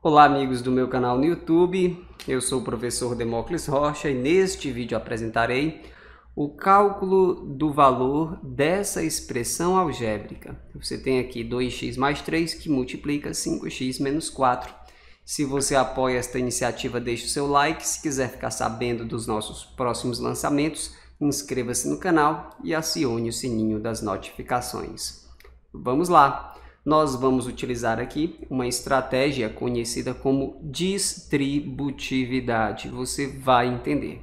Olá amigos do meu canal no YouTube, eu sou o professor Demócles Rocha e neste vídeo apresentarei o cálculo do valor dessa expressão algébrica. Você tem aqui 2x mais 3 que multiplica 5x menos 4. Se você apoia esta iniciativa, deixe o seu like. Se quiser ficar sabendo dos nossos próximos lançamentos, inscreva-se no canal e acione o sininho das notificações. Vamos lá! nós vamos utilizar aqui uma estratégia conhecida como distributividade. Você vai entender.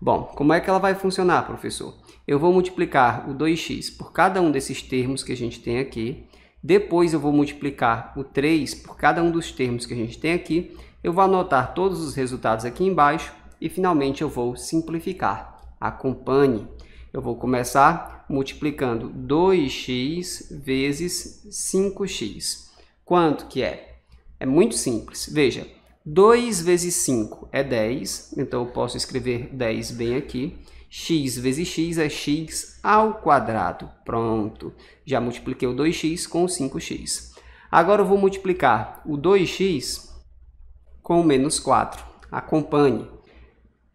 Bom, como é que ela vai funcionar, professor? Eu vou multiplicar o 2x por cada um desses termos que a gente tem aqui. Depois eu vou multiplicar o 3 por cada um dos termos que a gente tem aqui. Eu vou anotar todos os resultados aqui embaixo e finalmente eu vou simplificar. Acompanhe. Eu vou começar multiplicando 2x vezes 5x. Quanto que é? É muito simples. Veja, 2 vezes 5 é 10, então eu posso escrever 10 bem aqui. x vezes x é x ao quadrado. Pronto, já multipliquei o 2x com o 5x. Agora eu vou multiplicar o 2x com menos 4. Acompanhe.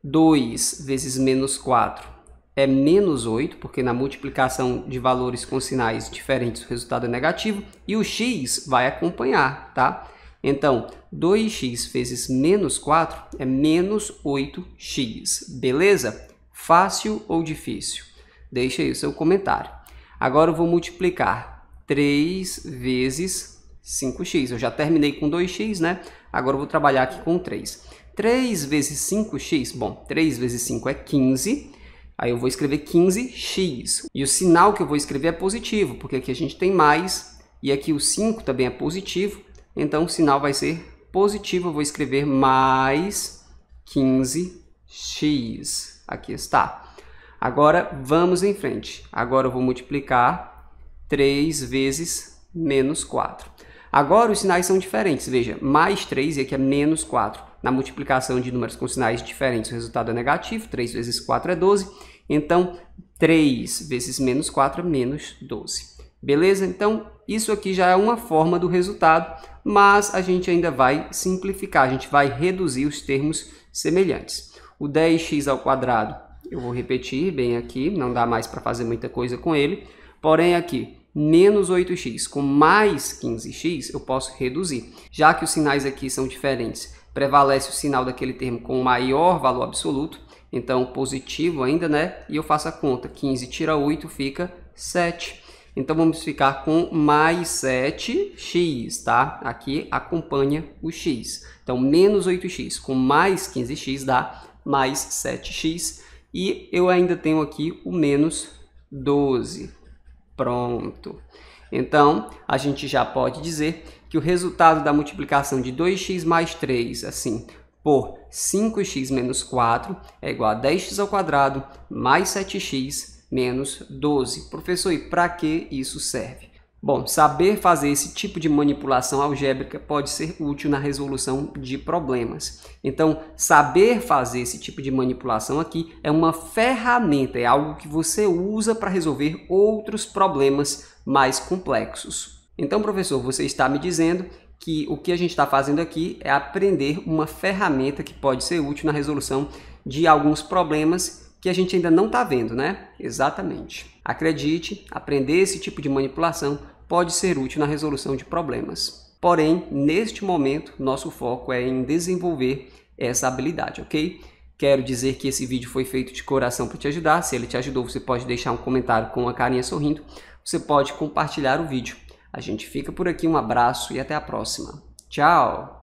2 vezes menos 4 é menos 8, porque na multiplicação de valores com sinais diferentes o resultado é negativo, e o x vai acompanhar, tá? Então, 2x vezes menos 4 é menos 8x, beleza? Fácil ou difícil? Deixa aí o seu comentário. Agora eu vou multiplicar 3 vezes 5x. Eu já terminei com 2x, né? Agora eu vou trabalhar aqui com 3. 3 vezes 5x, bom, 3 vezes 5 é 15 Aí eu vou escrever 15x. E o sinal que eu vou escrever é positivo, porque aqui a gente tem mais e aqui o 5 também é positivo. Então o sinal vai ser positivo, eu vou escrever mais 15x. Aqui está. Agora vamos em frente. Agora eu vou multiplicar 3 vezes menos 4. Agora os sinais são diferentes. Veja, mais 3 e aqui é menos 4. Na multiplicação de números com sinais diferentes, o resultado é negativo. 3 vezes 4 é 12. Então, 3 vezes menos 4 é menos 12. Beleza? Então, isso aqui já é uma forma do resultado, mas a gente ainda vai simplificar, a gente vai reduzir os termos semelhantes. O 10x ao quadrado, eu vou repetir bem aqui, não dá mais para fazer muita coisa com ele. Porém, aqui, menos 8x com mais 15x, eu posso reduzir. Já que os sinais aqui são diferentes, prevalece o sinal daquele termo com maior valor absoluto, então positivo ainda, né? E eu faço a conta, 15 tira 8 fica 7. Então vamos ficar com mais 7x, tá? Aqui acompanha o x. Então menos 8x com mais 15x dá mais 7x. E eu ainda tenho aqui o menos 12. Pronto. Então, a gente já pode dizer que o resultado da multiplicação de 2x mais 3, assim, por 5x menos 4 é igual a 10x ao quadrado mais 7x menos 12. Professor, e para que isso serve? Bom, saber fazer esse tipo de manipulação algébrica pode ser útil na resolução de problemas. Então, saber fazer esse tipo de manipulação aqui é uma ferramenta, é algo que você usa para resolver outros problemas mais complexos. Então, professor, você está me dizendo que o que a gente está fazendo aqui é aprender uma ferramenta que pode ser útil na resolução de alguns problemas que a gente ainda não está vendo, né? Exatamente. Acredite, aprender esse tipo de manipulação pode ser útil na resolução de problemas. Porém, neste momento, nosso foco é em desenvolver essa habilidade, ok? Quero dizer que esse vídeo foi feito de coração para te ajudar. Se ele te ajudou, você pode deixar um comentário com a carinha sorrindo. Você pode compartilhar o vídeo. A gente fica por aqui, um abraço e até a próxima. Tchau!